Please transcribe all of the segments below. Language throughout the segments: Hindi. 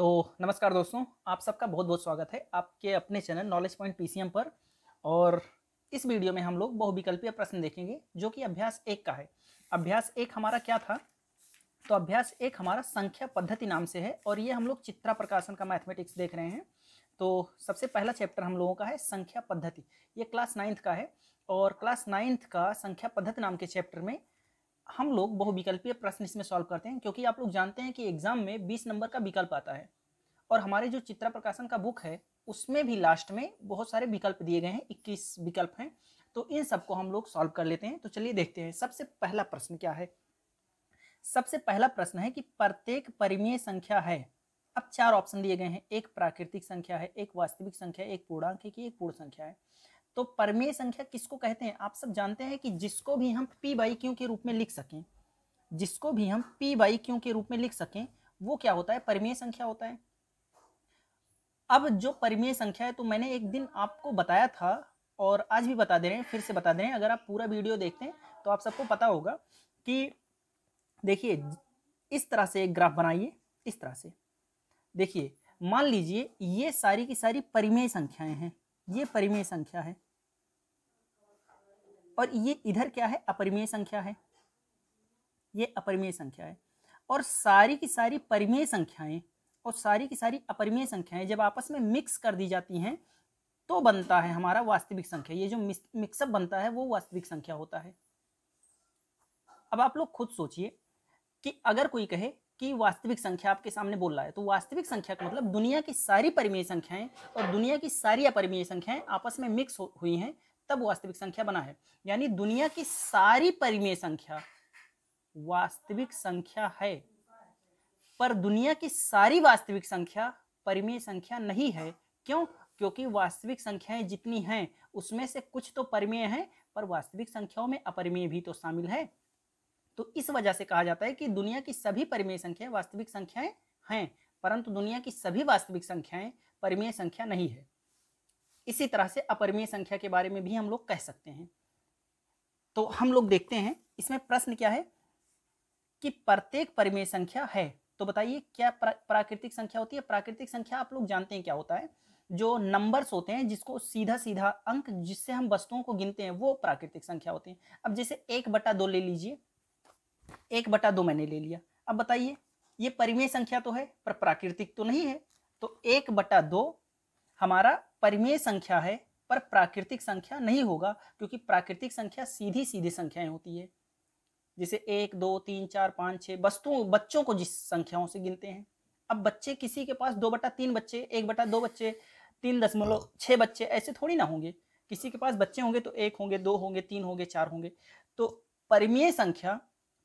तो नमस्कार दोस्तों आप सबका बहुत बहुत स्वागत है आपके अपने चैनल नॉलेज पॉइंट पी पर और इस वीडियो में हम लोग बहुविकल्पीय प्रश्न देखेंगे जो कि अभ्यास एक का है अभ्यास एक हमारा क्या था तो अभ्यास एक हमारा संख्या पद्धति नाम से है और ये हम लोग चित्रा प्रकाशन का मैथमेटिक्स देख रहे हैं तो सबसे पहला चैप्टर हम लोगों का है संख्या पद्धति ये क्लास नाइन्थ का है और क्लास नाइन्थ का संख्या पद्धति नाम के चैप्टर में हम लोग बहुविकल्पीय प्रश्न इसमें सॉल्व करते हैं क्योंकि आप लोग जानते हैं कि एग्जाम में बीस नंबर का विकल्प आता है और हमारे जो चित्रा प्रकाशन का बुक है उसमें भी लास्ट में बहुत सारे विकल्प दिए गए हैं इक्कीस विकल्प हैं तो इन सबको हम लोग सॉल्व कर लेते हैं तो चलिए देखते हैं सबसे पहला प्रश्न क्या है सबसे पहला प्रश्न है कि प्रत्येक परिमेय संख्या है अब चार ऑप्शन दिए गए हैं एक प्राकृतिक संख्या है एक वास्तविक संख्या है एक पूर्णांक है कि एक पूर्ण संख्या है तो परमेय संख्या किसको कहते हैं आप सब जानते हैं कि जिसको भी हम पी बाई क्यू के रूप में लिख सकें जिसको भी हम पी बाई क्यू के रूप में लिख सकें वो क्या होता है परमेय संख्या होता है अब जो परमेय संख्या है तो मैंने एक दिन आपको बताया था और आज भी बता दे रहे हैं फिर से बता दे रहे हैं अगर आप पूरा वीडियो देखते हैं तो आप सबको पता होगा कि देखिए इस तरह से एक ग्राफ बनाइए इस तरह से देखिए मान लीजिए ये सारी की सारी परिमेय संख्याएं हैं ये परिमेय संख्या है और ये इधर क्या है अपरिमेय संख्या है ये अपरिमेय संख्या है और सारी की सारी परिमेय संख्याएं और सारी की सारी अपरिमेय संख्याएं जब आपस में मिक्स कर दी जाती हैं तो बनता है हमारा वास्तविक संख्या ये जो मिक्सअप बनता है वो वास्तविक संख्या होता है अब आप लोग खुद सोचिए कि अगर कोई कहे की वास्तविक संख्या आपके सामने बोल रहा है तो वास्तविक संख्या का मतलब दुनिया की सारी परिमेय संख्याएं और दुनिया की सारी अपरिमेय संख्याएं आपस में मिक्स हुई हैं तब वास्तविक संख्या बना है यानी दुनिया की सारी परिमेय संख्या वास्तविक संख्या है पर दुनिया की सारी वास्तविक संख्या परिमेय संख्या नहीं है क्यों क्योंकि वास्तविक संख्याएं जितनी हैं उसमें से कुछ तो परिमेय हैं पर वास्तविक संख्याओं में अपरिमेय भी तो शामिल है तो इस वजह से कहा जाता है कि दुनिया की सभी परिमेय संख्याएं वास्तविक संख्याएं हैं परंतु दुनिया की सभी वास्तविक संख्याएं परिमेय संख्या नहीं है इसी तरह से अपरिमेय संख्या के बारे में भी हम लोग कह सकते हैं तो हम लोग देखते हैं इसमें प्रश्न क्या है कि प्रत्येक परिमेय संख्या है तो बताइए क्या प्राकृतिक संख्या होती है प्राकृतिक संख्या आप लोग जानते हैं क्या होता है जो नंबर्स होते हैं जिसको सीधा सीधा अंक जिससे हम वस्तुओं को गिनते हैं वो प्राकृतिक संख्या होती है अब जैसे एक बटा दो ले लीजिए एक बटा दो मैंने ले लिया अब बताइए ये परिमेय संख्या तो है पर प्राकृतिक तो नहीं है तो एक बटा दो हमारा परिमेय संख्या है पर प्राकृतिक संख्या नहीं होगा क्योंकि प्राकृतिक संख्या सीधी सीधी संख्याएं होती है जैसे एक दो तीन चार पाँच छः वस्तुओं तो बच्चों को जिस संख्याओं से गिनते हैं अब बच्चे किसी के पास दो बटा तीन बच्चे एक बटा दो बच्चे तीन दशमलव छः बच्चे ऐसे थोड़ी ना होंगे किसी के पास बच्चे होंगे तो एक होंगे दो होंगे तीन होंगे चार होंगे तो परिमेय संख्या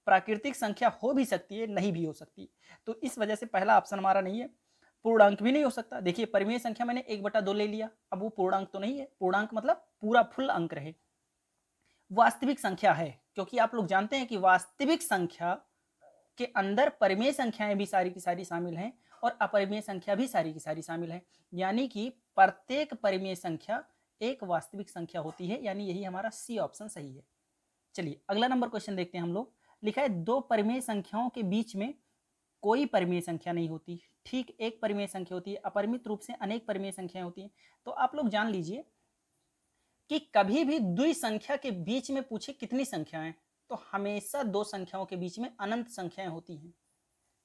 प्राकृतिक संख्या हो भी सकती है नहीं भी हो सकती तो इस वजह से पहला ऑप्शन हमारा नहीं है पूर्णांक भी नहीं हो सकता देखिए परिमेय संख्या मैंने एक बटा दो ले लिया अब वो पूर्णांक तो नहीं है पूर्णांक मतलब पूरा फुल अंक रहे वास्तविक संख्या है क्योंकि आप लोग जानते हैं कि वास्तविक संख्या के अंदर परिमेय संख्याएं भी सारी की सारी शामिल हैं और अपरिमेय संख्या भी सारी की सारी शामिल है यानी कि प्रत्येक परिमेय संख्या एक वास्तविक संख्या होती है यानी यही हमारा सी ऑप्शन सही है चलिए अगला नंबर क्वेश्चन देखते हैं हम लोग लिखा है दो परिमेय संख्याओं के बीच में कोई परिमेय संख्या नहीं होती ठीक एक परिमेय संख्या होती है अपरिमित रूप से अनेक परिमेय संख्याएं होती हैं तो आप लोग जान लीजिए कि कभी भी दुई संख्या के बीच में पूछे कितनी संख्याएं तो हमेशा दो संख्याओं के बीच में अनंत संख्याएं होती हैं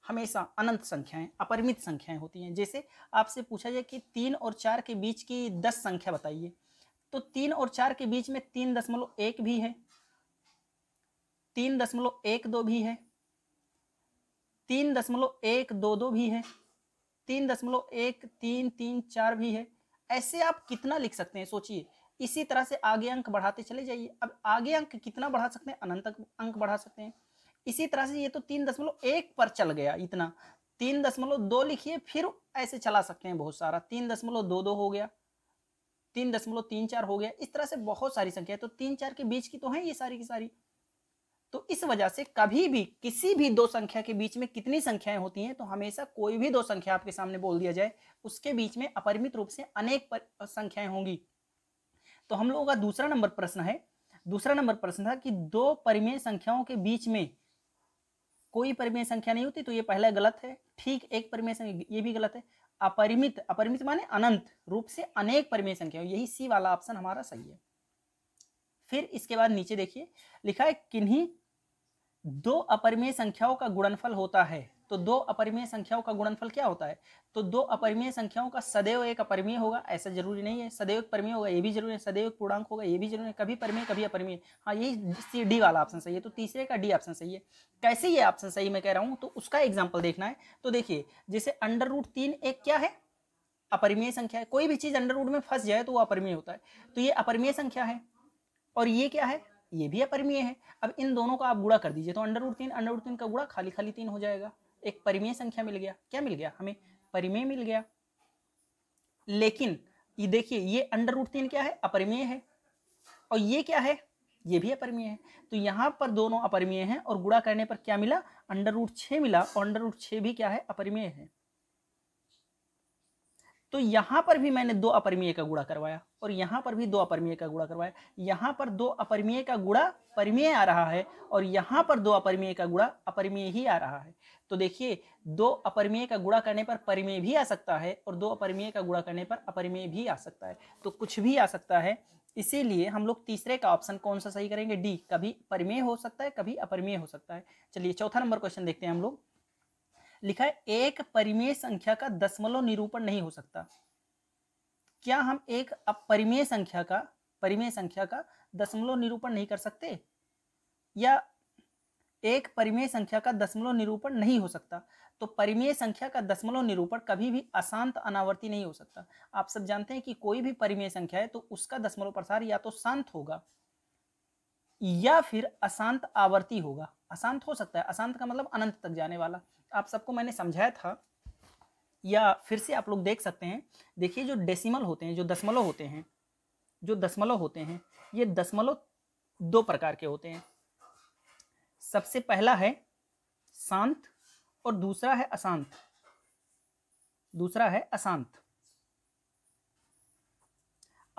हमेशा अनंत संख्याएं अपरिमित संख्याएं होती हैं जैसे आपसे पूछा जाए कि तीन और चार के बीच की दस संख्या बताइए तो तीन और चार के बीच में तीन दशमलव एक भी है तीन दशमलव एक दो भी है तीन दशमलव एक दो दो भी है तीन दशमलव एक तीन तीन चार भी है ऐसे आप कितना लिख सकते हैं सोचिए इसी तरह से आगे अंक बढ़ाते चले जाइए अब आगे अंक कितना बढ़ा सकते हैं अनंत अंक बढ़ा सकते हैं इसी तरह से ये तो तीन दशमलव एक पर चल गया इतना तीन दशमलव दो लिखिए फिर ऐसे चला सकते हैं बहुत सारा तीन दशमलव दो दो हो गया तीन दशमलव तीन चार हो गया इस तरह से बहुत सारी संख्या है तो तीन चार के बीच की तो है ये सारी की सारी तो इस वजह से कभी भी किसी भी दो संख्या के बीच में कितनी संख्याएं होती हैं तो हमेशा कोई भी दो संख्या आपके सामने बोल दिया जाए उसके बीच में अपरिमित रूप से अनेक संख्याएं होंगी तो हम लोगों का दूसरा नंबर प्रश्न है दूसरा नंबर प्रश्न था कि दो परिमेय संख्याओं के बीच में कोई परिमेय संख्या नहीं होती तो ये पहला गलत है ठीक एक परिमेय संख्या ये भी गलत है अपरिमित अपरिमित माने अनंत रूप से अनेक परिमेय संख्या यही सी वाला ऑप्शन हमारा सही है फिर इसके बाद नीचे देखिए लिखा है किन्हीं दो अपरिमेय संख्याओं का गुणनफल होता है तो दो अपरिमेय संख्याओं का गुणनफल क्या होता है तो दो अपरिमेय संख्याओं का सदैव एक अपरिमेय होगा ऐसा जरूरी नहीं है सदैव एक होगा ये भी जरूरी है सदैव एक पूर्णांक होगा ये भी जरूरी है कभी परमेय कभी अपरिमेय हाँ यही सी डी वाला ऑप्शन सही है तो तीसरे का डी ऑप्शन सही है कैसे ये ऑप्शन सही मैं कह रहा हूँ तो उसका एग्जाम्पल देखना है तो देखिए जैसे अंडर रूट तीन एक क्या है अपरिमेय संख्या है कोई भी चीज़ अंडर रूट में फंस जाए तो वो अपरिमेय होता है तो ये अपरिमेय संख्या है और ये क्या है ये भी अपरिमेय है अब इन दोनों का आप गुड़ा कर दीजिए तो अंडर रूट तीन अंडर रूट तीन का गुड़ा खाली खाली तीन हो जाएगा एक परिमेय संख्या मिल गया क्या मिल गया हमें परिमेय मिल गया लेकिन ये देखिए ये अंडर रूट तीन क्या है अपरिमेय है और ये क्या है ये भी अपरिमेय है तो यहाँ पर दोनों अपरिमेय हैं और गुड़ा करने पर क्या मिला अंडर रूट छः मिला और अंडर रूट छः भी क्या है अपरिमेय है तो यहाँ पर भी मैंने दो अपरिमेय का गुड़ा करवाया और यहाँ पर भी दो अपरिमेय का गुड़ा करवाया यहाँ पर दो अपरिमेय का गुड़ा परिमेय आ रहा है और यहाँ पर दो अपरिमेय का गुड़ा अपरिमेय ही आ रहा है तो देखिए दो अपरिमेय का गुड़ा करने पर परिमेय भी आ सकता है और दो अपरिमेय का गुड़ा करने पर अपरिमेय भी आ सकता है तो कुछ भी आ सकता है इसीलिए हम लोग तीसरे का ऑप्शन कौन सा सही करेंगे डी कभी परिमेय हो सकता है कभी अपरिमेय हो सकता है चलिए चौथा नंबर क्वेश्चन देखते हैं हम लोग लिखा है एक परिमेय संख्या का दशमलव निरूपण नहीं हो सकता क्या हम एक अपरिमेय संख्या का परिमेय संख्या का दशमलव निरूपण नहीं कर सकते या एक परिमेय संख्या का दशमलव निरूपण नहीं हो सकता तो परिमेय संख्या का दशमलव निरूपण कभी भी अशांत अनावर्ती नहीं हो सकता आप सब जानते हैं कि कोई भी परिमेय संख्या है तो उसका दशमलव प्रसार या तो शांत होगा या फिर अशांत आवर्ती होगा अशांत हो सकता है अशांत का मतलब अनंत तक जाने वाला आप सबको मैंने समझाया था या फिर से आप लोग देख सकते हैं देखिए जो डेसिमल होते हैं जो दशमलव होते हैं जो दशमलव होते हैं ये दशमलव दो प्रकार के होते हैं सबसे पहला है शांत और दूसरा है अशांत दूसरा है अशांत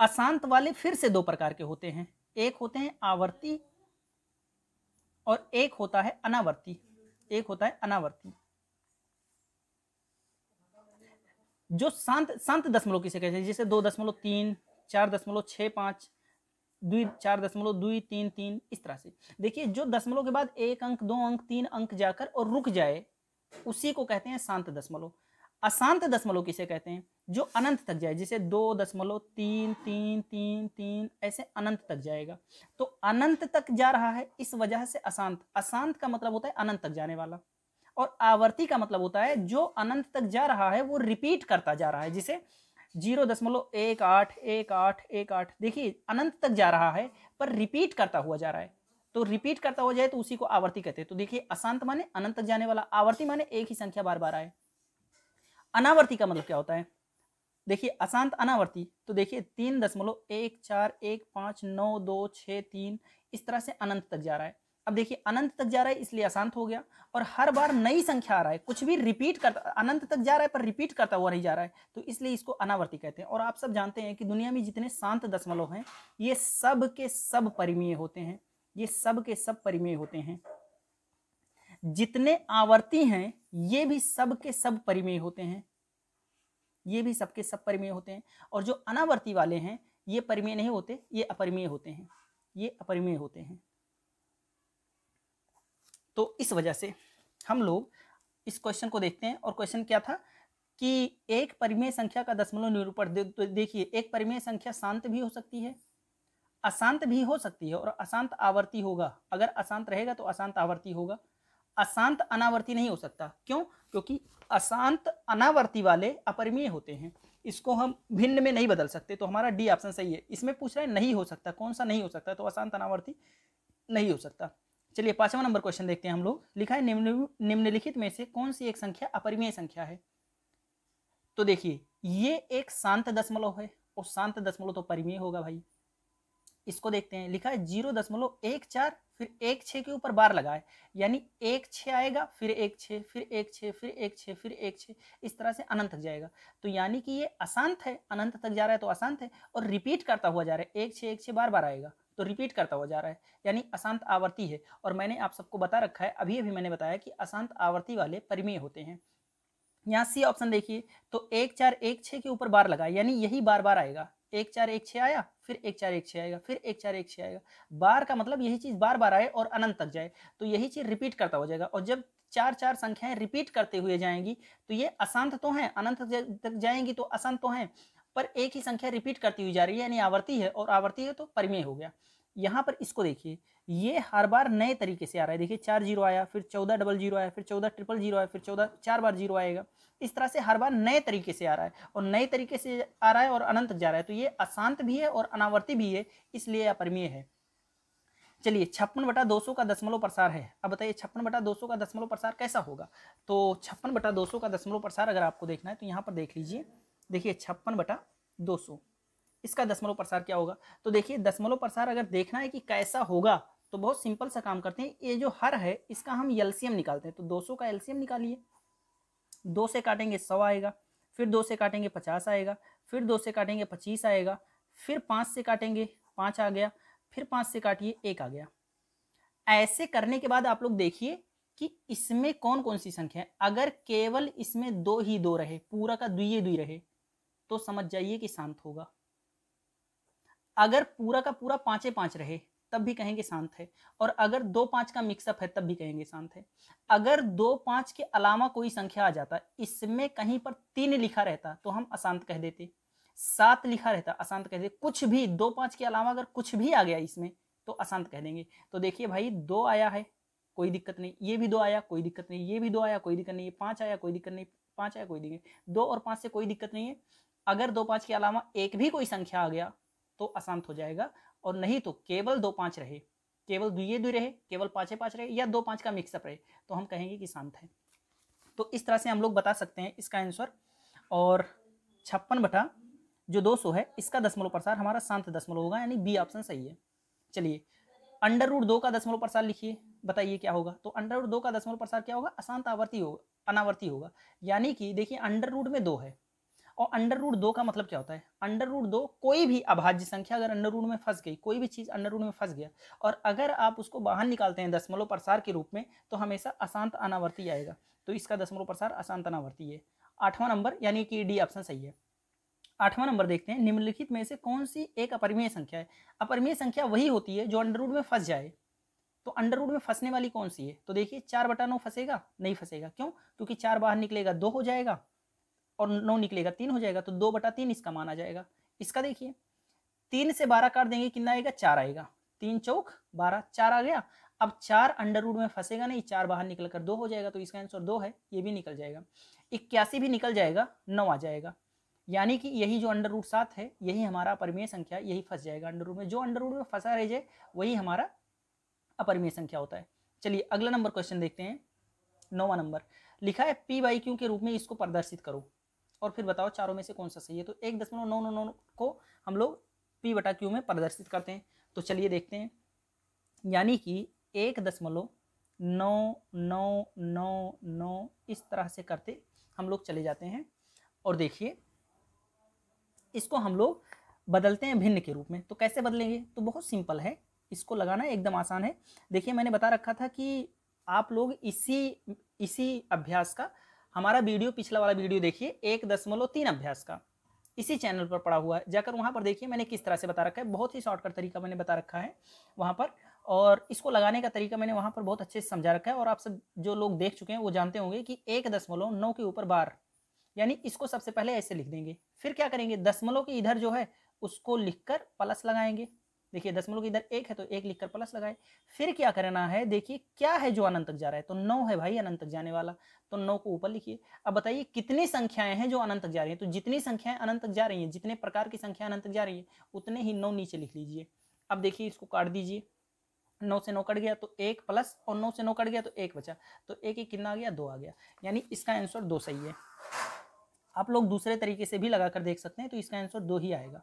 अशांत वाले फिर से दो प्रकार के होते हैं एक होते हैं आवर्ती और एक होता है अनावर्ती एक होता है अनावर्ती जो शांत शांत दशमलव किसे कहते हैं जैसे दो दशमलव तीन चार दशमलव छः पाँच दुई चार दशमलव दुई तीन तीन इस तरह से देखिए जो दशमलव के बाद एक अंक दो अंक तीन अंक जाकर और रुक जाए उसी को कहते हैं शांत दशमलव अशांत दशमलव किसे कहते हैं जो अनंत तक जाए जिसे दो दशमलव तीन तीन तीन तीन ऐसे अनंत तक जाएगा तो अनंत तक जा रहा है इस वजह से अशांत अशांत का मतलब होता है अनंत तक जाने वाला और आवर्ती का मतलब होता है जो अनंत तक जा रहा है वो रिपीट करता जा रहा है जिसे जीरो दशमलव एक आठ एक आठ एक आठ देखिए अनंत तक जा रहा है पर रिपीट करता हुआ जा रहा है तो रिपीट करता हो जाए तो उसी को आवर्ती कहते हैं तो देखिए अशांत माने अनंत तक जाने वाला आवर्ती माने एक ही संख्या बार बार आए अनावर्ती का मतलब क्या होता है देखिए अशांत अनावर्ती तो देखिए तीन दशमलव एक चार एक पाँच नौ दो छ तीन इस तरह से अनंत तक जा रहा है अब देखिए अनंत तक जा रहा है इसलिए अशांत हो गया और हर बार नई संख्या आ रहा है कुछ भी रिपीट करता अनंत तक जा रहा है पर रिपीट करता हुआ नहीं जा रहा है तो इसलिए इसको अनावर्ती कहते हैं और आप सब जानते हैं कि दुनिया में जितने शांत दशमलव हैं ये सब के सब परिमेय होते हैं ये सब के सब परिमेय होते हैं जितने आवर्ती हैं ये भी सब के सब परिमेय होते हैं ये भी सबके सब परिमेय होते हैं और जो अनावर्ती वाले हैं ये परिमेय नहीं होते ये अपरिमेय होते हैं ये अपरिमेय होते हैं तो इस वजह से हम लोग इस क्वेश्चन को देखते हैं और क्वेश्चन क्या था कि एक परिमेय संख्या का दशमलव निरूपण तो देखिए एक परिमेय संख्या शांत भी हो सकती है अशांत भी हो सकती है और अशांत आवर्ती होगा अगर अशांत रहेगा तो अशांत आवर्ती होगा अशांत अनावर्ती नहीं हो सकता क्यों क्योंकि अशांत अनावर्ती वाले अपरिमेय होते हैं इसको हम भिन्न में नहीं बदल सकते तो हमारा डी ऑप्शन सही है इसमें पूछ रहा है नहीं हो सकता कौन सा नहीं हो सकता तो अशांत अनावर्ती नहीं हो सकता चलिए पांचवा नंबर क्वेश्चन देखते हैं हम लोग लिखा है निम्न निम्नलिखित में से कौन सी एक संख्या अपरिमेय संख्या है तो देखिए ये एक शांत दशमलव है और शांत दशमलव तो परिमेय होगा भाई इसको देखते हैं लिखा है जीरो दशमलव एक चार फिर एक छः के ऊपर बार लगा है यानी एक छः आएगा फिर एक छः फिर एक छः फिर एक छः फिर एक छः इस तरह से अनंत तक जाएगा तो यानी कि ये अशांत है अनंत तक जा रहा है तो अशांत है और रिपीट करता हुआ जा रहा है एक छः एक छः बार बार आएगा तो रिपीट करता हुआ जा रहा है यानी अशांत आवर्ती है और मैंने आप सबको बता रखा है अभी अभी मैंने बताया कि अशांत आवर्ती वाले परिमेय होते हैं यहाँ सी ऑप्शन देखिए तो एक चार एक छः के ऊपर बार लगा यानी यही बार बार आएगा एक चार एक छः आया फिर एक चार एक छः आएगा फिर एक चार एक छः आएगा बार का मतलब यही चीज़ बार बार आए और अनंत तक जाए तो यही चीज़ रिपीट करता हो जाएगा और जब चार चार संख्याएं रिपीट करते हुए जाएंगी तो ये अशांत तो हैं अनंत तक जाएंगी तो अशांत तो हैं पर एक ही संख्या रिपीट करती हुई जा रही है यानी आवर्ती है और आवर्ती है तो परिमेय हो गया यहाँ पर इसको देखिए ये हर बार नए तरीके से आ रहा है देखिए चार जीरो आया फिर चौदह डबल जीरो आया फिर चौदह ट्रिपल जीरो आया फिर चौदह चार बार जीरो आएगा इस तरह से हर बार नए तरीके से आ रहा है और नए तरीके से आ रहा है और अनंत जा रहा है तो ये अशांत भी है और अनावर्ती भी है इसलिए अपरमीय है चलिए छप्पन बटा दो सौ का दशमलव प्रसार है अब बताइए छप्पन बटा दो सौ का दशमलव प्रसार कैसा होगा तो छप्पन बटा दो सौ का दशमलव प्रसार अगर आपको देखना है तो यहाँ पर देख लीजिए देखिए छप्पन बटा दो सौ इसका दसमलव प्रसार क्या होगा तो देखिए दसमलव प्रसार अगर देखना है कि कैसा होगा तो बहुत सिंपल सा काम करते हैं ये जो हर है इसका हम एलसीएम निकालते हैं तो 200 का एलसीएम निकालिए दो से काटेंगे सौ आएगा फिर दो से काटेंगे पचास आएगा फिर दो से काटेंगे पच्चीस आएगा फिर पाँच से काटेंगे पाँच आ गया फिर पाँच से काटिए एक आ गया ऐसे करने के बाद आप लोग देखिए कि इसमें कौन कौन सी संख्या है अगर केवल इसमें दो ही दो रहे पूरा का दुई दुई रहे तो समझ जाइए कि शांत होगा अगर पूरा का पूरा पांचे पांच रहे तब भी कहेंगे शांत है और अगर दो पांच का मिक्सअप है तब भी कहेंगे शांत है अगर दो पांच के अलावा कोई संख्या आ जाता इसमें कहीं पर तीन लिखा रहता तो हम अशांत कह देते सात लिखा रहता अशांत कह देते कुछ भी दो पांच के अलावा अगर कुछ भी आ गया इसमें तो अशांत कह देंगे तो देखिए भाई दो आया है कोई दिक्कत नहीं ये भी दो आया कोई दिक्कत नहीं ये भी दो आया कोई दिक्कत नहीं ये पाँच आया कोई दिक्कत नहीं पांच आया कोई दिक्कत दो और पांच से कोई दिक्कत नहीं है अगर दो पाँच के अलावा एक भी कोई संख्या आ गया तो अशांत हो जाएगा और नहीं तो केवल दो पाँच रहे केवल ये दुई रहे केवल पांचे पाँच रहे या दो पाँच का मिक्सअप रहे तो हम कहेंगे कि शांत है तो इस तरह से हम लोग बता सकते हैं इसका आंसर और छप्पन बटा जो दो सौ है इसका दशमलव प्रसार हमारा शांत दशमलव होगा यानी बी ऑप्शन सही है चलिए अंडर रूट दो का दशमलव प्रसार लिखिए बताइए क्या होगा तो अंडर रूट दो का दशमलव प्रसार क्या होगा अशांत आवर्ती होगा अनावर्ती होगा यानी कि देखिए अंडर रूट में दो है और अंडर रूट दो का मतलब क्या होता है अंडर रूट दो कोई भी अभाज्य संख्या अगर अंडर रूट में फंस गई कोई भी चीज़ अंडर रूट में फंस गया और अगर आप उसको बाहर निकालते हैं दशमलव प्रसार के रूप में तो हमेशा अशांत अनावर्ती आएगा तो इसका दशमलव प्रसार अशांत अनावर्ती है आठवां नंबर यानी कि डी ऑप्शन सही है आठवां नंबर देखते हैं निम्नलिखित में से कौन सी एक अपरिमेय संख्या है अपरिमेय संख्या वही होती है जो अंडर रूट में फंस जाए तो अंडर रूट में फंसने वाली कौन सी है तो देखिए चार बटा नौ फंसेगा नहीं फंसेगा क्यों क्योंकि चार बाहर निकलेगा दो हो जाएगा और नौ निकलेगा तीन हो जाएगा तो दो बटा तीन इसका मान आ जाएगा इसका देखिए तीन से बारह काट देंगे कितना आएगा चार आएगा तीन चौक बारह चार आ गया अब चार अंडर रूड में फंसेगा नहीं चार बाहर निकल कर दो हो जाएगा तो इसका आंसर दो है ये भी निकल जाएगा इक्यासी भी निकल जाएगा नौ आ जाएगा यानी कि यही जो अंडर रूट सात है यही हमारा अपरिमेय संख्या यही फंस जाएगा अंडर रूट में जो अंडर रूट में फंसा रह जाए वही हमारा अपरिमेय संख्या होता है चलिए अगला नंबर क्वेश्चन देखते हैं नौवा नंबर लिखा है पी बाई क्यू के रूप में इसको प्रदर्शित करो और फिर बताओ चारों में से कौन सा सही है तो एक दशमलव नौ नौ नौ को हम लोग पी बटा क्यू में प्रदर्शित करते हैं तो चलिए देखते हैं यानी कि एक दशमलव नौ नौ नौ नौ इस तरह से करते हम लोग चले जाते हैं और देखिए इसको हम लोग बदलते हैं भिन्न के रूप में तो कैसे बदलेंगे तो बहुत सिंपल है इसको लगाना एकदम आसान है देखिए मैंने बता रखा था कि आप लोग इसी इसी अभ्यास का हमारा वीडियो पिछला वाला वीडियो देखिए एक दशमलव तीन अभ्यास का इसी चैनल पर पड़ा हुआ है जाकर वहाँ पर देखिए मैंने किस तरह से बता रखा है बहुत ही शॉर्टकट तरीका मैंने बता रखा है वहाँ पर और इसको लगाने का तरीका मैंने वहाँ पर बहुत अच्छे से समझा रखा है और आप सब जो लोग देख चुके हैं वो जानते होंगे कि एक दशमलव नौ के ऊपर बार यानी इसको सबसे पहले ऐसे लिख देंगे फिर क्या करेंगे दशमलव के इधर जो है उसको कर प्लस लगाएंगे देखिए दसमलव के इधर एक है तो एक लिखकर प्लस लगाए फिर क्या करना है देखिए क्या है जो अनंत तक जा रहा है तो नौ है भाई अनंत तक जाने वाला तो नौ को ऊपर लिखिए अब बताइए कितनी संख्याएं हैं जो अनंत तक जा रही हैं तो जितनी संख्याएं अनंत तक जा रही हैं जितने प्रकार की संख्या अनंत तक जा रही है उतने ही नौ नीचे लिख लीजिए अब देखिए इसको काट दीजिए नौ से नौ कट गया तो एक प्लस और नौ से नौ कट गया तो एक बचा तो एक एक कितना आ गया दो आ गया यानी इसका आंसर दो सही है आप लोग दूसरे तरीके से भी लगा देख सकते हैं तो इसका आंसर दो ही आएगा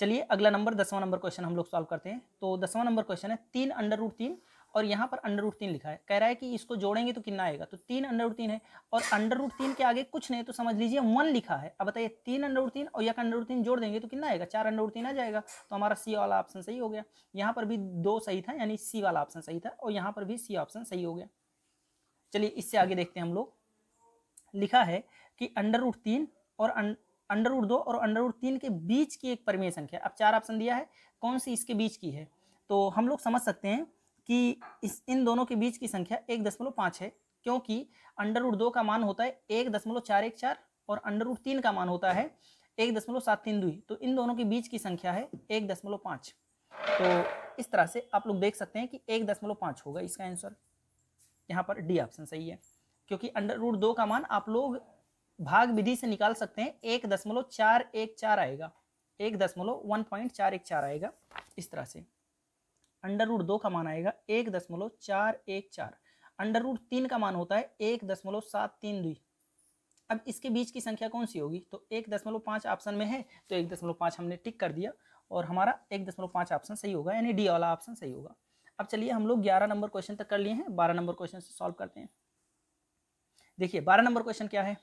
चलिए अगला नंबर दसवां नंबर क्वेश्चन हम लोग सॉल्व करते हैं तो दसवां नंबर क्वेश्चन है तीन अंडर रूट तीन और यहाँ पर अंडर रूट तीन लिखा है कह रहा है कि इसको जोड़ेंगे तो कितना आएगा तो तीन अंडर रूट तीन है और अंडर रूट तीन के आगे कुछ नहीं तो समझ लीजिए वन लिखा है अब बताइए तीन अंडर रूट तीन और एक अंडर रूट तीन जोड़ देंगे तो कितना आएगा चार अंडर रूट तीन आ जाएगा तो हमारा सी वाला ऑप्शन सही हो गया यहाँ पर भी दो सही था यानी सी वाला ऑप्शन सही था और यहाँ पर भी सी ऑप्शन सही हो गया चलिए इससे आगे देखते हैं हम लोग लिखा है कि अंडर रूट तीन और अंडर उड दो और अंडर उड तीन के बीच की एक परिमेय संख्या अब चार ऑप्शन दिया है कौन सी इसके बीच की है तो हम लोग समझ सकते हैं कि इस इन दोनों के बीच की संख्या एक दशमलव पाँच है क्योंकि अंडर उड दो का मान होता है एक दशमलव चार एक चार और अंडर उड तीन का मान होता है एक दशमलव सात तीन दुई तो इन दोनों के बीच की संख्या है एक दशमलव पाँच तो इस तरह से आप लोग देख सकते हैं कि एक दशमलव पाँच होगा इसका आंसर यहाँ पर डी ऑप्शन सही है क्योंकि अंडर रूट दो का मान आप लोग भाग विधि से निकाल सकते हैं एक दशमलव चार एक चार आएगा एक दशमलव वन पॉइंट चार एक चार आएगा इस तरह से अंडर रूट दो का मान आएगा एक दशमलव चार एक चार अंडर रूट तीन का मान होता है एक दशमलव सात तीन दुई अब इसके बीच की संख्या कौन सी होगी तो एक दशमलव पाँच ऑप्शन में है तो एक दशमलव पाँच हमने टिक कर दिया और हमारा एक दशमलव पाँच ऑप्शन सही होगा यानी डी वाला ऑप्शन सही होगा अब चलिए हम लोग ग्यारह नंबर क्वेश्चन तक कर लिए हैं बारह नंबर क्वेश्चन से सॉल्व करते हैं देखिए बारह नंबर क्वेश्चन क्या है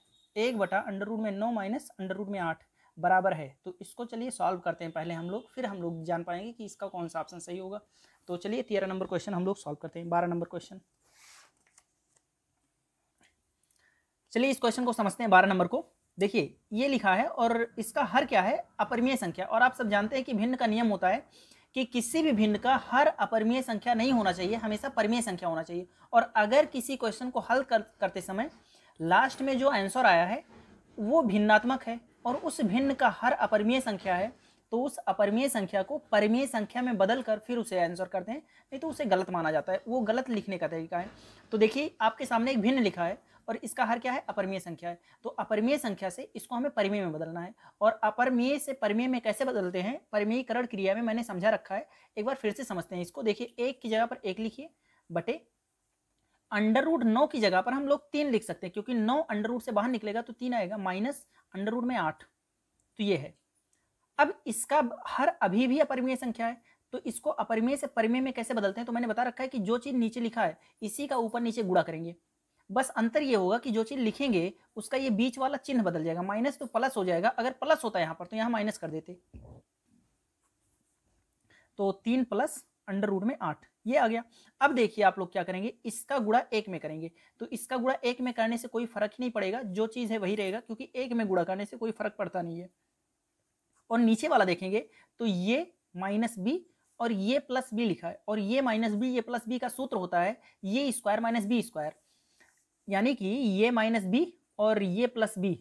एक बटा अंडर रूट में नौ माइनस अंडर रूट में आठ बराबर है तो इसको चलिए सॉल्व करते हैं पहले हम लोग फिर हम लोग जान पाएंगे कि इसका कौन सा ऑप्शन सही होगा तो चलिए तेरह नंबर क्वेश्चन हम लोग सॉल्व करते हैं बारह नंबर क्वेश्चन चलिए इस क्वेश्चन को समझते हैं बारह नंबर को देखिए ये लिखा है और इसका हर क्या है अपरमीय संख्या और आप सब जानते हैं कि भिन्न का नियम होता है कि किसी भी भिन्न का हर अपरमीय संख्या नहीं होना चाहिए हमेशा परमीय संख्या होना चाहिए और अगर किसी क्वेश्चन को हल कर, करते समय लास्ट में जो आंसर आया है वो भिन्नात्मक है और उस भिन्न का हर अपरमीय संख्या है तो उस अपरमीय संख्या को परमीय संख्या में बदल कर फिर उसे आंसर करते हैं नहीं तो उसे गलत माना जाता है वो गलत लिखने का तरीका है तो देखिए आपके सामने एक भिन्न लिखा है और इसका हर क्या है अपरमीय संख्या है तो अपरमीय संख्या से इसको हमें परिमेय में बदलना है और अपरमीय से परिमेय में कैसे बदलते हैं परिमेयीकरण क्रिया में मैंने समझा रखा है एक बार फिर से समझते हैं इसको देखिए एक की जगह पर एक लिखिए बटे अंडर रूट नौ की जगह पर हम लोग तीन लिख सकते हैं क्योंकि नौ अंडर रूट से बाहर निकलेगा तो तीन आएगा माइनस अंडर रूट में आठ तो ये है अब इसका हर अभी भी अपरिमेय संख्या है तो इसको अपरिमेय से परिमेय में कैसे बदलते हैं तो मैंने बता रखा है कि जो चीज़ नीचे लिखा है इसी का ऊपर नीचे गुड़ा करेंगे बस अंतर ये होगा कि जो चीज़ लिखेंगे उसका ये बीच वाला चिन्ह बदल जाएगा माइनस तो प्लस हो जाएगा अगर प्लस होता है यहां पर तो यहां माइनस कर देते तो तीन प्लस अंडर रूट में आठ ये आ गया अब देखिए आप लोग क्या करेंगे इसका गुड़ा एक में करेंगे तो इसका गुड़ा एक में करने से कोई फर्क ही नहीं पड़ेगा जो चीज़ है वही रहेगा क्योंकि एक में गुड़ा करने से कोई फर्क पड़ता नहीं है और नीचे वाला देखेंगे तो ये माइनस बी और ये प्लस बी लिखा है और ये माइनस बी ये प्लस बी का सूत्र होता है ये स्क्वायर माइनस बी स्क्वायर यानी कि ये माइनस बी और ये प्लस बी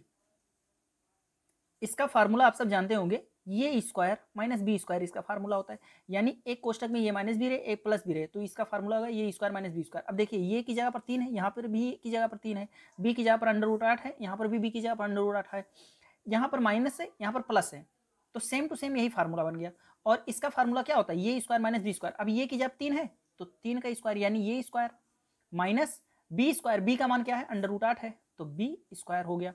इसका फार्मूला आप सब जानते होंगे ये स्क्वायर माइनस बी स्क्वायर इसका फार्मूला होता है यानी एक कोष्टक में ये माइनस भी रहे एक प्लस भी रहे तो इसका फार्मूला होगा ये स्क्वायर माइनस बी स्क्वायर अब देखिए ये की जगह पर तीन है यहाँ पर बी की जगह पर तीन है बी की जगह पर अंडर रूट आठ है यहाँ पर भी बी की जगह पर अंडर रूट आठ है यहाँ पर माइनस है यहाँ पर प्लस है तो सेम टू सेम यही फार्मूला बन गया और इसका फार्मूला क्या होता है ये स्क्वायर माइनस बी स्क्वायर अब ये की जगह तीन है तो तीन का स्क्वायर यानी ये square minus B square B का मान क्या है अंडर रूट आठ है तो बी स्क्वायर हो गया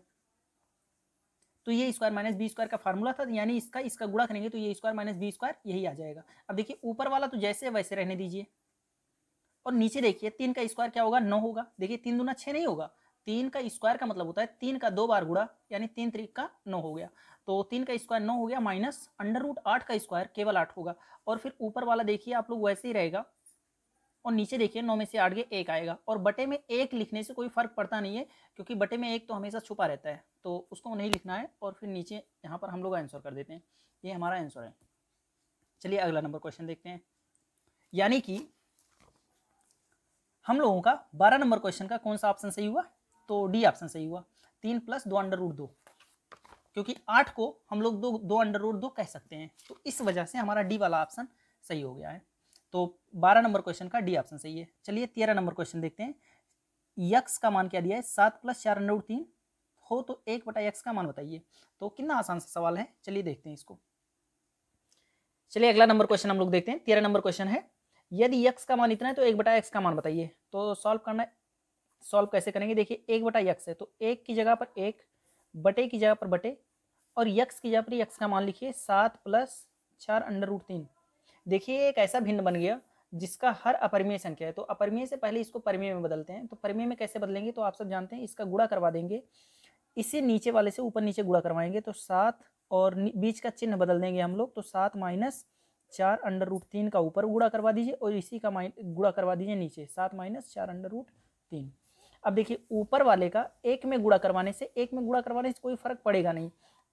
तो ये स्क्वायर माइनस बी स्क्वायर का फॉर्मूला था यानी इसका इसका गुड़ा करेंगे तो ये स्क्वायर माइनस बी स्क्वायर यही आ जाएगा अब देखिए ऊपर वाला तो जैसे वैसे रहने दीजिए और नीचे देखिए तीन का स्क्वायर क्या होगा नौ होगा देखिए तीन दूना छः नहीं होगा तीन का स्क्वायर का मतलब होता है तीन का दो बार गुड़ा यानी तीन तरीक का नौ हो गया तो तीन का स्क्वायर नौ हो गया माइनस अंडर रूट आठ का स्क्वायर केवल आठ होगा और फिर ऊपर वाला देखिए आप लोग वैसे ही रहेगा और नीचे देखिए नौ में से आठ गए एक आएगा और बटे में एक लिखने से कोई फर्क पड़ता नहीं है क्योंकि बटे में एक तो हमेशा छुपा रहता है तो उसको नहीं लिखना है और फिर नीचे यहाँ पर हम लोग आंसर कर देते हैं ये हमारा आंसर है चलिए अगला नंबर क्वेश्चन देखते हैं यानी कि हम लोगों का बारह नंबर क्वेश्चन का कौन सा ऑप्शन सही हुआ तो डी ऑप्शन सही हुआ तीन प्लस दो अंडर रूट दो क्योंकि आठ को हम लोग दो दो अंडर रूट दो कह सकते हैं तो इस वजह से हमारा डी वाला ऑप्शन सही हो गया है तो बारह नंबर क्वेश्चन का डी ऑप्शन सही है चलिए तेरह नंबर क्वेश्चन देखते हैं यक्स का मान क्या दिया है सात प्लस चार अंडर रूट तीन हो तो एक बटा एक्स का मान बताइए तो कितना आसान सा सवाल है चलिए देखते हैं इसको चलिए अगला नंबर क्वेश्चन हम लोग देखते हैं तेरह नंबर क्वेश्चन है यदि यक्स का मान इतना है तो एक बटा एक्स का मान बताइए तो सॉल्व करना सॉल्व कैसे करेंगे देखिए एक बटा यक्स है तो एक की जगह पर एक बटे की जगह पर बटे और यक्स की जगह पर यक्स का मान लिखिए सात प्लस चार अंडर रूट तीन देखिए एक ऐसा भिन्न बन गया जिसका हर अपरिमेय संख्या है तो अपरिमेय से पहले इसको परिमेय में बदलते हैं तो परिमेय में कैसे बदलेंगे तो आप सब जानते हैं इसका गुड़ा करवा देंगे इसे नीचे वाले से ऊपर नीचे गुड़ा करवाएंगे तो सात और बीच का चिन्ह बदल देंगे हम लोग तो सात माइनस चार अंडर रूट तीन का ऊपर गुड़ा करवा दीजिए और इसी का माइन गुड़ा करवा दीजिए नीचे सात माइनस चार अंडर रूट तीन अब देखिए ऊपर वाले का एक में गुड़ा करवाने से एक में गुड़ा करवाने से कोई फर्क पड़ेगा नहीं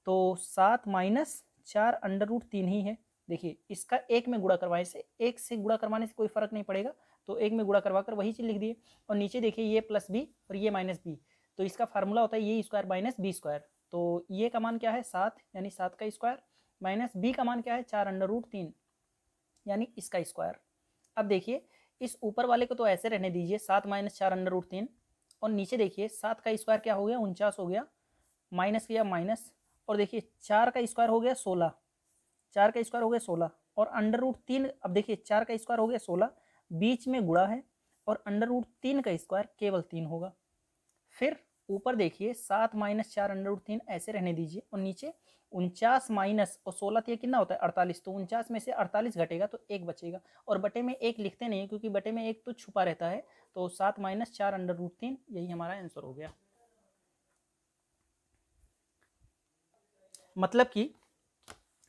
तो सात माइनस चार अंडर रूट तीन ही है देखिए इसका एक में गुड़ा करवाने से एक से गुड़ा करवाने से कोई फर्क नहीं पड़ेगा तो एक में गुड़ा करवा कर वही चीज़ लिख दिए और नीचे देखिए ये प्लस बी और ये माइनस बी तो इसका फार्मूला होता है ये स्क्वायर माइनस बी स्क्वायर तो ये का मान क्या है सात यानी सात का स्क्वायर माइनस बी का मान क्या है चार अंडर रूट तीन यानी इसका स्क्वायर अब देखिए इस ऊपर वाले को तो ऐसे रहने दीजिए सात माइनस चार अंडर रूट तीन और नीचे देखिए सात का स्क्वायर क्या हो गया उनचास हो गया माइनस किया माइनस और देखिए चार का स्क्वायर हो गया सोलह चार का स्क्वायर हो गया सोलह और अंडर रूट तीन अब देखिए चार का स्क्वायर हो गया सोलह बीच में गुड़ा है और अंडर रूट तीन का स्क्वायर केवल तीन होगा फिर ऊपर देखिए सात माइनस चार अंडर रूट तीन ऐसे रहने दीजिए और नीचे उनचास माइनस और सोलह तीन तो कितना होता है अड़तालीस तो उनचास में से अड़तालीस घटेगा तो एक बचेगा और बटे में एक लिखते नहीं क्योंकि बटे में एक तो छुपा रहता है तो सात माइनस चार अंडर रूट तीन यही हमारा आंसर हो गया मतलब कि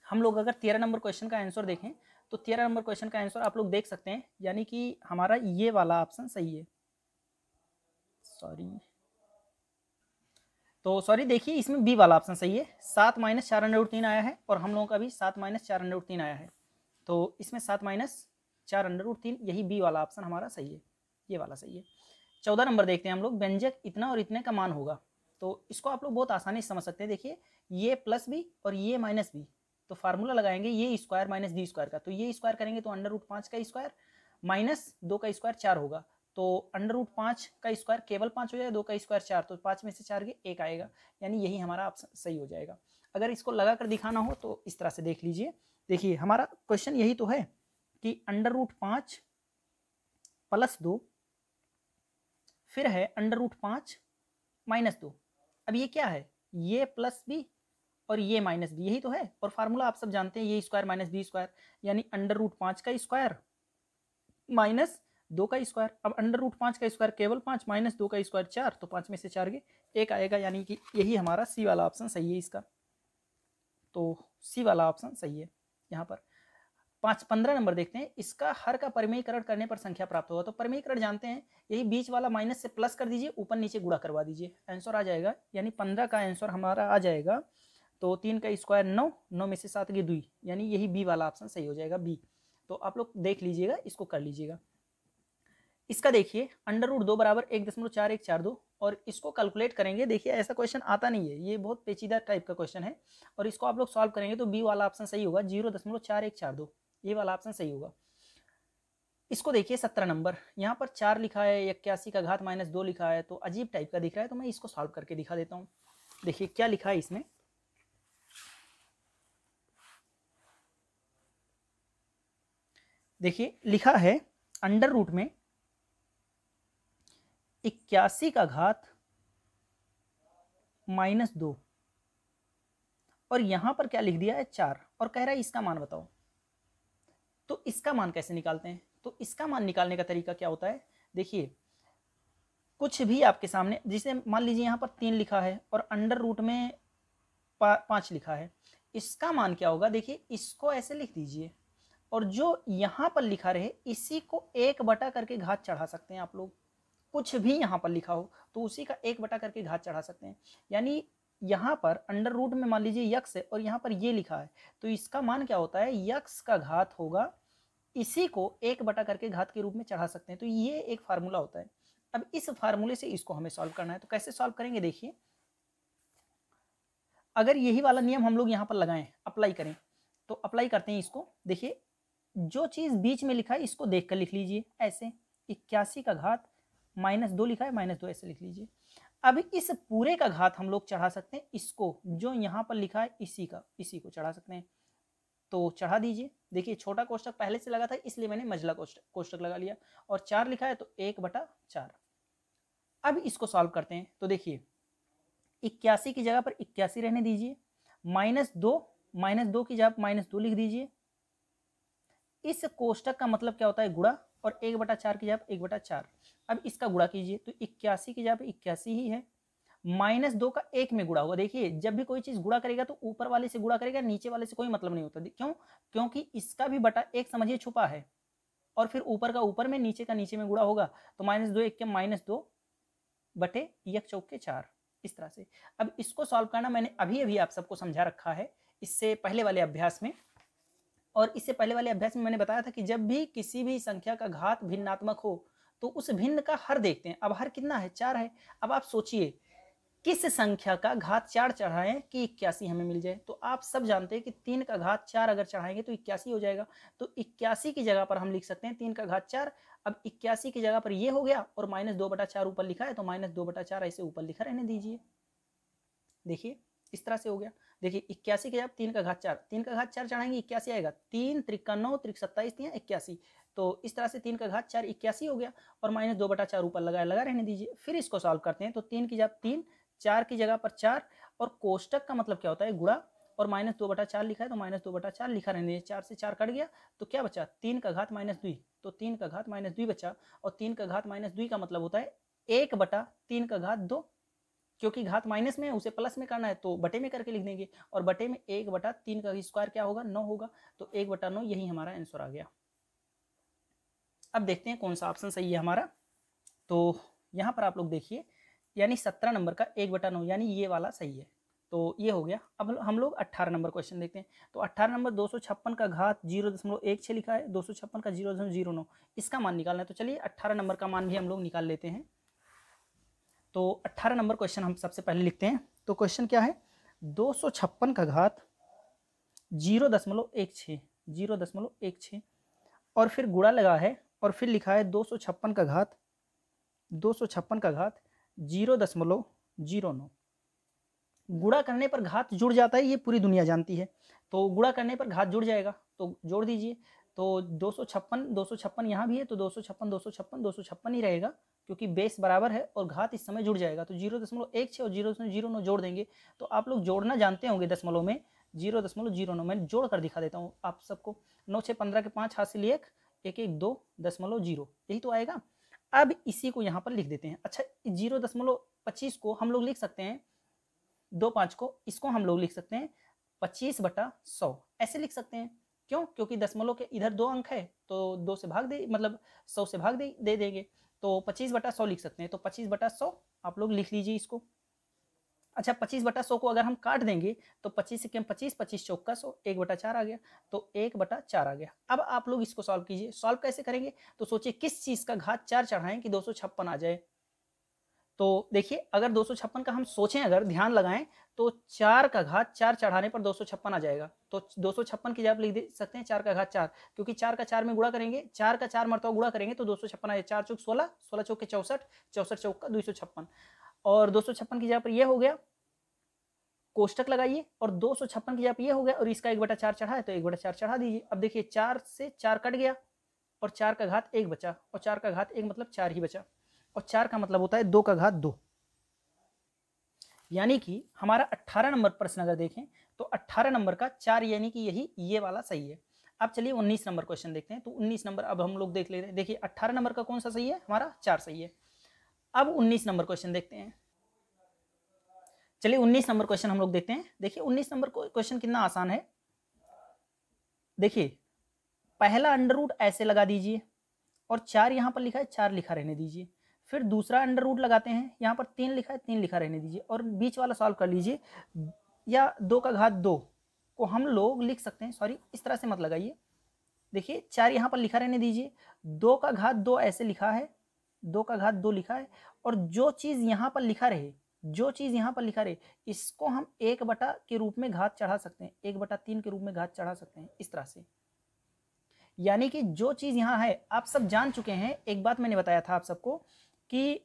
हम लोग अगर तेरह नंबर क्वेश्चन का आंसर देखें तो तेरह नंबर क्वेश्चन का आंसर आप लोग देख सकते हैं यानी कि हमारा ये वाला ऑप्शन सही है सॉरी तो सॉरी देखिए इसमें बी वाला ऑप्शन सही है सात माइनस चार अंडर तीन आया है और हम लोगों का भी सात माइनस चार अंडर तीन आया है तो इसमें सात माइनस चार अंडर तीन यही बी वाला ऑप्शन हमारा सही है ये वाला सही है चौदह नंबर देखते हैं हम लोग व्यंजक इतना और इतने का मान होगा तो इसको आप लोग बहुत आसानी से समझ सकते हैं देखिए ये प्लस बी और ये माइनस बी तो फार्मूला लगाएंगे ये स्क्वायर माइनस बी स्क्वायर का तो ये स्क्वायर करेंगे तो अंडर रूट पाँच का स्क्वायर माइनस दो का स्क्वायर चार होगा तो अंडर रूट पाँच का स्क्वायर केवल पाँच हो जाएगा दो का स्क्वायर चार तो पाँच में से चार के एक आएगा यानी यही हमारा ऑप्शन सही हो जाएगा अगर इसको लगा कर दिखाना हो तो इस तरह से देख लीजिए देखिए हमारा क्वेश्चन यही तो है कि अंडर रूट पाँच प्लस दो फिर है अंडर रूट पाँच माइनस दो अब ये क्या है ये प्लस बी और ये माइनस बी यही तो है और फार्मूला आप सब जानते हैं ये स्क्वायर माइनस बी स्क्वायर यानी अंडर रूट पाँच का स्क्वायर माइनस दो का स्क्वायर अब अंडर रूट पाँच का स्क्वायर केवल पाँच माइनस दो का स्क्वायर चार तो पाँच में से चार गए एक आएगा यानी कि यही हमारा सी वाला ऑप्शन सही है इसका तो सी वाला ऑप्शन सही है यहाँ पर पाँच पंद्रह नंबर देखते हैं इसका हर का परिमयीकरण करने पर संख्या प्राप्त होगा तो परिमयीकरण जानते हैं यही बीच वाला माइनस से प्लस कर दीजिए ऊपर नीचे गुड़ा करवा दीजिए आंसर आ जाएगा यानी पंद्रह का आंसर हमारा आ जाएगा तो तीन का स्क्वायर नौ नौ में से सात की दुई यानी यही बी वाला ऑप्शन सही हो जाएगा बी तो आप लोग देख लीजिएगा इसको कर लीजिएगा इसका देखिए अंडर रूट दो बराबर एक दशमलव चार एक चार दो और इसको कैलकुलेट करेंगे देखिए ऐसा क्वेश्चन आता नहीं है ये बहुत पेचीदा टाइप का क्वेश्चन है और इसको आप लोग सॉल्व करेंगे तो बी वाला ऑप्शन सही होगा जीरो दशमलव चार एक चार दो ये वाला ऑप्शन सही होगा इसको देखिए सत्रह नंबर यहाँ पर चार लिखा है इक्यासी का घात माइनस दो लिखा है तो अजीब टाइप का दिख रहा है तो मैं इसको सॉल्व करके दिखा देता हूँ देखिए क्या लिखा है इसमें देखिए लिखा है अंडर रूट में इक्यासी का घात माइनस दो और यहां पर क्या लिख दिया है चार और कह रहा है इसका मान बताओ तो इसका मान कैसे निकालते हैं तो इसका मान निकालने का तरीका क्या होता है देखिए कुछ भी आपके सामने जिसे मान लीजिए यहां पर तीन लिखा है और अंडर रूट में पा, पांच लिखा है इसका मान क्या होगा देखिए इसको ऐसे लिख दीजिए और जो यहां पर लिखा रहे इसी को एक बटा करके घात चढ़ा सकते हैं आप लोग कुछ भी यहाँ पर लिखा हो तो उसी का एक बटा करके घात चढ़ा सकते हैं यानी यहाँ पर अंडर रूट में मान लीजिए यक्स है और यहाँ पर ये लिखा है तो इसका मान क्या होता है यक्स का घात होगा इसी को एक बटा करके घात के रूप में चढ़ा सकते हैं तो ये एक फार्मूला होता है अब इस फार्मूले से इसको हमें सॉल्व करना है तो कैसे सॉल्व करेंगे देखिए अगर यही वाला नियम हम लोग यहाँ पर लगाएं अप्लाई करें तो अप्लाई करते हैं इसको देखिए जो चीज़ बीच में लिखा है इसको देख कर लिख लीजिए ऐसे इक्यासी का घात माइनस दो लिखा है माइनस दो ऐसे लिख लीजिए अब इस पूरे का घात हम लोग चढ़ा सकते हैं इसको जो यहाँ पर लिखा है इसी का इसी को चढ़ा सकते हैं तो चढ़ा दीजिए देखिए छोटा कोष्टक पहले से लगा था इसलिए मैंने मझला कोष्टक कोष्टक लगा लिया और चार लिखा है तो एक बटा चार अब इसको सॉल्व करते हैं तो देखिए इक्यासी की जगह पर इक्यासी रहने दीजिए माइनस दो माइनस दो की जगह माइनस दो लिख दीजिए इस कोष्टक का मतलब क्या होता है गुड़ा और एक बटा चार की जाप एक बटा चार अब इसका गुड़ा कीजिए तो इक्यासी की जाप इक्यासी ही है माइनस दो का एक में गुड़ा होगा देखिए जब भी कोई चीज़ गुड़ा करेगा तो ऊपर वाले से गुड़ा करेगा नीचे वाले से कोई मतलब नहीं होता क्यों क्योंकि इसका भी बटा एक समझिए छुपा है और फिर ऊपर का ऊपर में नीचे का नीचे में गुड़ा होगा तो माइनस दो एक के माइनस दो बटे एक चौक के चार इस तरह से अब इसको सॉल्व करना मैंने अभी अभी आप सबको समझा रखा है इससे पहले वाले अभ्यास में और इससे पहले वाले अभ्यास में मैंने बताया था कि जब भी किसी भी संख्या का घात भिन्नात्मक हो तो उस भिन्न का हर देखते हैं अब हर कितना है चार है अब आप सोचिए किस संख्या का घात चार चढ़ाएं कि इक्यासी हमें मिल जाए तो आप सब जानते हैं कि तीन का घात चार अगर चढ़ाएंगे तो इक्यासी हो जाएगा तो इक्यासी की जगह पर हम लिख सकते हैं तीन का घात चार अब इक्यासी की जगह पर ये हो गया और माइनस दो बटा चार ऊपर लिखा है तो माइनस दो बटा चार ऐसे ऊपर लिखा रहने दीजिए देखिए इस तरह से हो गया देखिए इक्यासी के जब तीन का घात चार तीन का घात चार चढ़ाएंगे इक्यासी आएगा तीन त्रिकानौ त्रिक सत्ताईस तीन इक्यासी तो इस तरह से तीन का घात चार इक्यासी हो गया और माइनस दो बटा चार ऊपर लगाया लगा रहने दीजिए फिर इसको सॉल्व करते हैं तो तीन की जब तीन चार की जगह पर चार और कोष्टक का मतलब क्या होता है गुड़ा और माइनस दो बटा चार लिखा है तो माइनस दो बटा चार लिखा रहने चार से चार कट गया तो क्या बचा तीन का घात माइनस दुई तो तीन का घात माइनस दुई बचा और तीन का घात माइनस दुई का मतलब होता है एक बटा तीन का घात दो क्योंकि घात माइनस में है उसे प्लस में करना है तो बटे में करके लिख देंगे और बटे में एक बटा तीन का स्क्वायर क्या होगा नौ होगा तो एक बटा नौ यही हमारा आंसर आ गया अब देखते हैं कौन सा ऑप्शन सही है हमारा तो यहाँ पर आप लोग देखिए यानी सत्रह नंबर का एक बटा नौ यानी ये वाला सही है तो ये हो गया अब हम लोग अट्ठारह नंबर क्वेश्चन देखते हैं तो अट्ठारह नंबर दो सौ छप्पन का घात जीरो दशमलव एक छः लिखा है दो सौ छप्पन का जीरो दशमलव जीरो नौ इसका मान निकालना है तो चलिए अट्ठारह नंबर का मान भी हम लोग निकाल लेते हैं तो अट्ठारह नंबर क्वेश्चन हम सबसे पहले लिखते हैं तो क्वेश्चन क्या है दो सौ छप्पन का घात जीरो दशमलव एक छः जीरो दशमलव एक छः और फिर गुड़ा लगा है और फिर लिखा है दो सौ छप्पन का घात दो सौ छप्पन का घात जीरो दशमलव जीरो नौ गुड़ा करने पर घात जुड़ जाता है ये पूरी दुनिया जानती है तो गुड़ा करने पर घात जुड़ जाएगा तो जोड़ दीजिए तो दो सौ छप्पन दो सौ छप्पन यहाँ भी है तो दो सौ छप्पन दो सौ छप्पन दो सौ छप्पन ही रहेगा क्योंकि बेस बराबर है और घात इस समय जुड़ जाएगा तो जीरो दशमलव एक छः और जीरो दशमलव जीरो नौ जोड़ देंगे तो आप लोग जोड़ना जानते होंगे दशमलव में जीरो दशमलव जीरो नौ मैं जोड़ कर दिखा देता हूँ आप सबको नौ छः पंद्रह के पाँच हासिल एक एक एक दो दशमलव जीरो यही तो आएगा अब इसी को यहाँ पर लिख देते हैं अच्छा जीरो दशमलव पच्चीस को हम लोग लिख सकते हैं दो पाँच को इसको हम लोग लिख सकते हैं पच्चीस बटा सौ ऐसे लिख सकते हैं क्यों क्योंकि दशमलव के इधर दो अंक है तो दो से भाग दे मतलब सौ से भाग दे दे देंगे तो पच्चीस बटा सौ लिख सकते हैं तो पच्चीस बटा सौ आप लोग लिख लीजिए इसको अच्छा पच्चीस बटा सौ को अगर हम काट देंगे तो पच्चीस से कम पच्चीस पच्चीस चौका सौ एक बटा चार आ गया तो एक बटा चार आ गया अब आप लोग इसको सॉल्व कीजिए सॉल्व कैसे करेंगे तो सोचिए किस चीज़ का घात चार चढ़ाएं कि दो सौ छप्पन आ जाए तो देखिए अगर दो का हम सोचें अगर ध्यान लगाएं तो चार का घात चार चढ़ाने पर दो आ जाएगा तो दो की जब लिख दे सकते हैं चार का घात चार क्योंकि चार का चार में गुड़ा करेंगे चार का चार मरता गुड़ा करेंगे तो दो सौ छप्पन आएगा चार चौक सोलह सोलह चौक के चौसठ चौसठ चौक का दो सौ छप्पन और दो सौ छप्पन की जगह पर यह हो गया कोष्टक लगाइए और दो सौ छप्पन की जगह पर यह हो गया और इसका एक बटा चार चढ़ा है तो एक बटा चार चढ़ा दीजिए अब देखिए चार से चार कट गया और चार का घात एक बचा और चार का घात एक मतलब चार ही बचा और चार का मतलब होता है दो का घात दो यानी कि हमारा अट्ठारह नंबर प्रश्न अगर देखें तो अट्ठारह नंबर का चार यानी कि यही ये वाला सही है अब चलिए उन्नीस नंबर क्वेश्चन देखते हैं तो उन्नीस नंबर अब हम लोग देख रहे हैं देखिए अट्ठारह नंबर का कौन सा सही है हमारा चार सही है अब उन्नीस नंबर क्वेश्चन देखते हैं चलिए उन्नीस नंबर क्वेश्चन हम लोग देखते हैं देखिए उन्नीस नंबर क्वेश्चन कितना आसान है देखिए पहला अंडर रूट ऐसे लगा दीजिए और चार यहाँ पर लिखा है चार लिखा रहने दीजिए फिर दूसरा अंडर रूट लगाते हैं यहाँ पर तीन लिखा है तीन लिखा रहने दीजिए और बीच वाला सॉल्व कर लीजिए या दो का घात दो को हम लोग लिख सकते हैं सॉरी इस तरह से मत लगाइए देखिए चार यहाँ पर लिखा रहने दीजिए दो का घात दो ऐसे लिखा है दो का घात दो लिखा है और जो चीज़ यहाँ पर लिखा रहे जो चीज़ यहाँ पर लिखा रहे इसको हम एक बटा के रूप में घात चढ़ा सकते हैं एक बटा तीन के रूप में घात चढ़ा सकते हैं इस तरह से यानी कि जो चीज़ यहाँ है आप सब जान चुके हैं एक बात मैंने बताया था आप सबको कि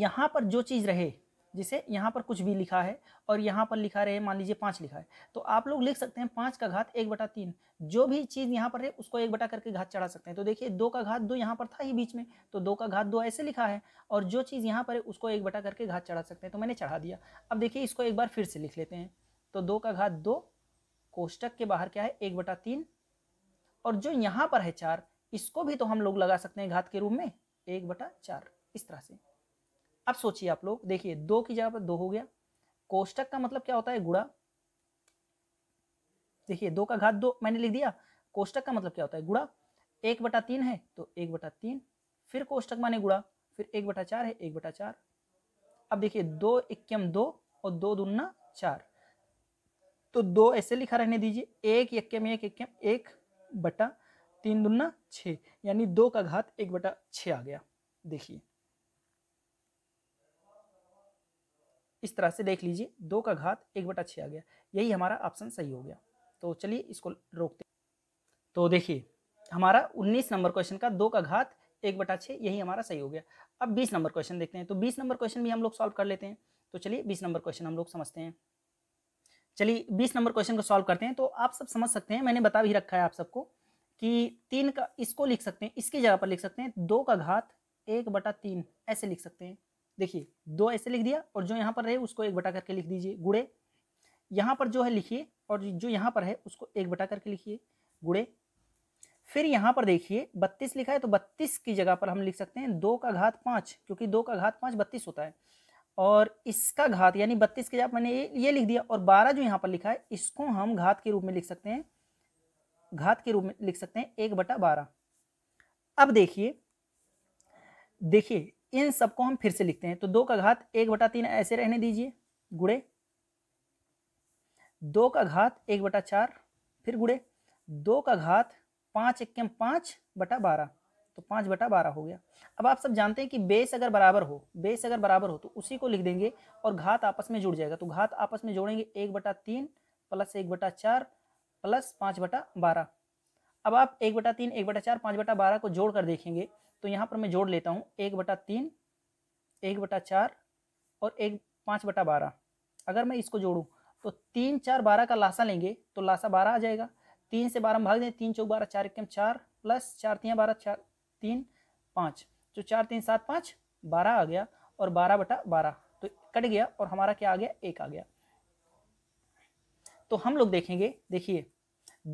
यहाँ पर जो चीज़ रहे जिसे यहाँ पर कुछ भी लिखा है और यहाँ पर लिखा रहे मान लीजिए पाँच लिखा है तो आप लोग लिख सकते हैं पाँच का घात एक बटा तीन जो भी चीज़ यहाँ पर है उसको एक बटा करके घात चढ़ा सकते हैं तो देखिए दो का घात दो यहाँ पर था ही बीच में तो दो का घात दो ऐसे लिखा है और जो चीज़ यहाँ पर है उसको एक बटा करके घात चढ़ा सकते हैं तो मैंने चढ़ा दिया अब देखिए इसको एक बार फिर से लिख लेते हैं तो दो का घात दो कोष्टक के बाहर क्या है एक बटा तीन और जो यहाँ पर है चार इसको भी तो हम लोग लगा सकते हैं घात के रूप में एक बटा चार इस तरह से अब सोचिए आप लोग देखिए दो की जगह पर दो हो गया कोष्टक का मतलब क्या होता है गुड़ा देखिए दो का घात दो मैंने लिख दिया कोष्टक का मतलब क्या होता है गुड़ा एक बटा तीन है तो एक बटा तीन फिर कोष्टक माने गुड़ा फिर एक बटा चार है एक बटा चार अब देखिए दो इक्यम दो और दो दूना चार तो दो ऐसे लिखा रहने दीजिए एक यक्यम एक यक्यम एक बटा तीन दुना छः यानी दो का घात एक बटा छः आ गया देखिए इस तरह से देख लीजिए दो का घात एक बटा छः आ गया यही हमारा ऑप्शन सही हो गया तो चलिए इसको रोकते तो देखिए हमारा 19 नंबर क्वेश्चन का दो का घात एक बटा छः यही हमारा सही हो गया अब 20 नंबर क्वेश्चन देखते हैं तो 20 नंबर क्वेश्चन भी हम लोग सॉल्व कर लेते हैं तो चलिए 20 नंबर क्वेश्चन हम लोग समझते हैं चलिए 20 नंबर क्वेश्चन को सॉल्व करते हैं तो आप सब समझ सकते हैं मैंने बता भी रखा है आप सबको कि तीन का इसको लिख सकते हैं इसकी जगह पर लिख सकते हैं दो का घात एक बटा तीन ऐसे लिख सकते हैं देखिए दो ऐसे लिख दिया और जो यहाँ पर रहे उसको एक बटा करके लिख दीजिए गुड़े यहाँ पर जो है लिखिए और जो यहाँ पर है उसको एक बटा करके लिखिए गुड़े फिर यहाँ पर देखिए बत्तीस लिखा है तो बत्तीस की जगह पर हम लिख सकते हैं दो का घात पाँच क्योंकि दो का घात पाँच बत्तीस होता है और इसका घात यानी बत्तीस की जगह मैंने ये, ये लिख दिया और बारह जो यहाँ पर लिखा है इसको हम घात के रूप में लिख सकते हैं घात के रूप में लिख सकते हैं एक बटा बारह अब देखिए देखिए इन सबको हम फिर से लिखते हैं तो दो का घात एक बटा तीन ऐसे रहने दीजिए गुड़े दो का घात एक बटा चार फिर गुड़े दो का घात पाँच इक्कीम पाँच बटा बारह तो पाँच बटा बारह हो गया अब आप सब जानते हैं कि बेस अगर बराबर हो बेस अगर बराबर हो तो उसी को लिख देंगे और घात आपस में जुड़ जाएगा तो घात आपस में जोड़ेंगे एक बटा तीन प्लस एक बटा चार प्लस पाँच बटा बारह अब आप एक बटा तीन एक बटा चार पाँच बटा बारह को जोड़ कर देखेंगे तो यहाँ पर मैं जोड़ लेता हूँ एक बटा तीन एक बटा चार और एक पाँच बटा बारह अगर मैं इसको जोड़ूँ तो तीन चार बारह का लासा लेंगे तो लासा बारह आ जाएगा तीन से बारह में भाग दें तीन चौक बारह चार एक चार प्लस चार तीन बारह चार तीन पाँच तो चार तीन सात पाँच बारह आ गया और बारह बटा बारह तो कट गया और हमारा क्या आ गया एक आ गया तो हम लोग देखेंगे देखिए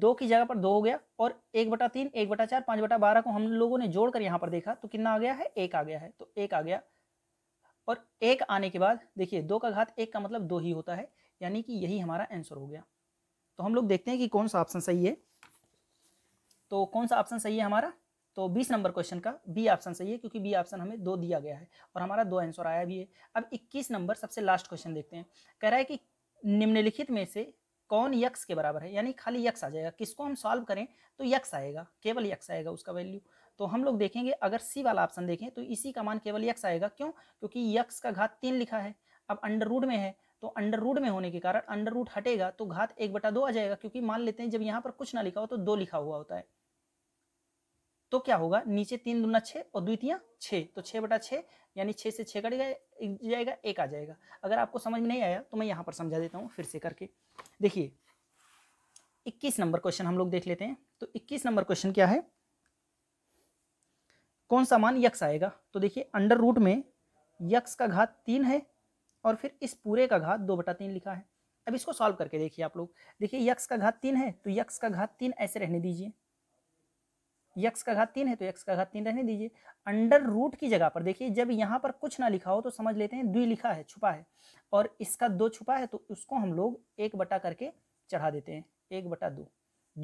दो की जगह पर दो हो गया और एक बटा तीन एक बटा चार पांच बटा बारह को हम लोगों ने जोड़कर यहां पर देखा तो कितना आ गया है एक आ गया है तो एक आ गया और एक आने के बाद देखिए दो का घात एक का मतलब दो ही होता है यानी कि यही हमारा आंसर हो गया तो हम लोग देखते हैं कि कौन सा ऑप्शन सही है तो कौन सा ऑप्शन सही है हमारा तो बीस नंबर क्वेश्चन का बी ऑप्शन सही है क्योंकि बी ऑप्शन हमें दो दिया गया है और हमारा दो आंसर आया भी है अब इक्कीस नंबर सबसे लास्ट क्वेश्चन देखते हैं कह रहा है कि निम्नलिखित में से कौन यक्स के बराबर है यानी खाली यक्स आ जाएगा किसको हम सॉल्व करें तो यक्स आएगा केवल यक्स आएगा उसका वैल्यू तो हम लोग देखेंगे अगर सी वाला ऑप्शन देखें तो इसी का मान केवल यक्स आएगा क्यों क्योंकि यक्स का घात तीन लिखा है अब अंडर रूड में है तो अंडर रूड में होने के कारण अंडर रूड हटेगा तो घात एक बटा दो आ जाएगा क्योंकि मान लेते हैं जब यहाँ पर कुछ ना लिखा हो तो दो लिखा हुआ होता है तो क्या होगा नीचे तीन दुना छः और द्वितीय छः तो छः बटा छः यानी छः से छः कटेगा जाएगा एक आ जाएगा अगर आपको समझ में नहीं आया तो मैं यहाँ पर समझा देता हूँ फिर से करके देखिए इक्कीस नंबर क्वेश्चन हम लोग देख लेते हैं तो इक्कीस नंबर क्वेश्चन क्या है कौन सा मान यक्स आएगा तो देखिए अंडर रूट में यक्स का घात तीन है और फिर इस पूरे का घात दो बटा तीन लिखा है अब इसको सॉल्व करके देखिए आप लोग देखिए यक्स का घात तीन है तो यक्स का घात तीन ऐसे रहने दीजिए यक्स का घात तीन है तो यक्स का घात तीन रहने दीजिए अंडर रूट की जगह पर देखिए जब यहाँ पर कुछ ना लिखा हो तो समझ लेते हैं द्वि लिखा है छुपा है और इसका दो छुपा है तो उसको हम लोग एक बटा करके चढ़ा देते हैं एक बटा दो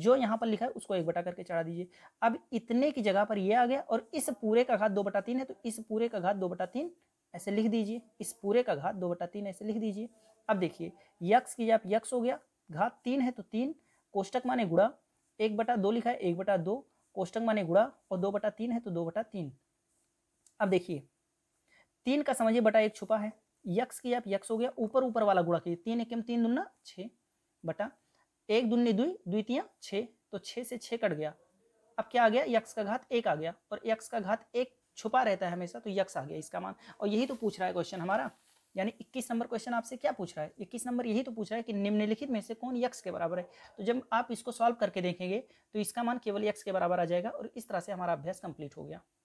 जो यहाँ पर लिखा है उसको एक बटा करके चढ़ा दीजिए अब इतने की जगह पर ये आ गया और इस पूरे का घात दो बटा तीन है तो इस पूरे का घात दो बटा तीन ऐसे लिख दीजिए इस पूरे का घात दो बटा तीन ऐसे लिख दीजिए अब देखिए यक्स की जब यक्स हो गया घात तीन है तो तीन कोष्टक माने गुड़ा एक बटा दो लिखा है एक बटा दो कोष्टक माने गुड़ा और दो बटा तीन है तो दो बटा तीन अब देखिए तीन का समझिए बटा एक छुपा है यक्स की आप यक्स हो गया ऊपर ऊपर वाला गुड़ा कीजिए तीन एक तीन दुना छः बटा एक दुन्नी दुई द्वितीय छः तो छः से छः कट गया अब क्या आ गया यक्स का घात एक आ गया और यक्स का घात एक छुपा रहता है हमेशा तो यक्स आ गया इसका मान और यही तो पूछ रहा है क्वेश्चन हमारा यानी इक्कीस नंबर क्वेश्चन आपसे क्या पूछ रहा है इक्कीस नंबर यही तो पूछ रहा है कि निम्नलिखित में से कौन यक्स के बराबर है तो जब आप इसको सॉल्व करके देखेंगे तो इसका मान केवल यक्स के बराबर आ जाएगा और इस तरह से हमारा अभ्यास कंप्लीट हो गया